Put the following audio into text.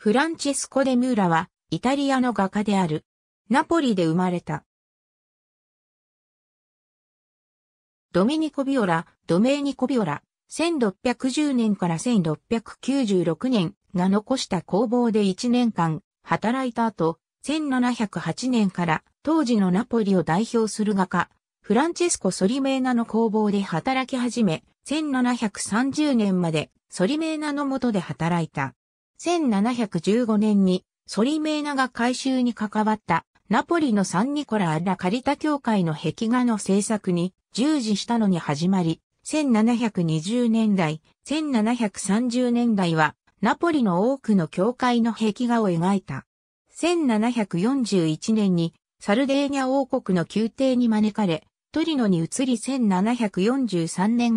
フランチェスコ・デ・ムーラは、イタリアの画家である。ナポリで生まれた。ドミニコ・ビオラ、ドメーニコ・ビオラ、1610年から1696年が残した工房で1年間働いた後、1708年から当時のナポリを代表する画家、フランチェスコ・ソリメーナの工房で働き始め、1730年までソリメーナの下で働いた。1715年にソリメーナが改修に関わったナポリのサンニコラ・アラ・カリタ教会の壁画の制作に従事したのに始まり、1720年代、1730年代はナポリの多くの教会の壁画を描いた。1741年にサルデーニャ王国の宮廷に招かれ、トリノに移り1743年ま